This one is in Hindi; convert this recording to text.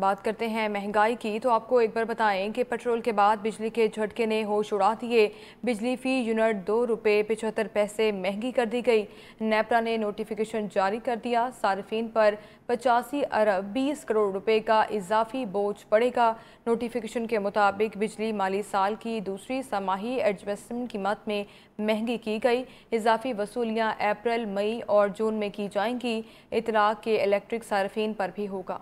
बात करते हैं महंगाई की तो आपको एक बार बताएं कि पेट्रोल के बाद बिजली के झटके ने होश उड़ा दिए बिजली फ़ी यूनिट दो रुपये पिचहत्तर पैसे महंगी कर दी गई नेपरा ने नोटिफिकेशन जारी कर दिया सार्फिन पर पचासी अरब बीस करोड़ रुपए का इजाफी बोझ पड़ेगा नोटिफिकेशन के मुताबिक बिजली माली साल की दूसरी समाही एडजस्टमेंट कीमत में महंगी की गई इजाफी वसूलियाँ अप्रैल मई और जून में की जाएंगी इतलाक के इलेक्ट्रिक सार्फिन पर भी होगा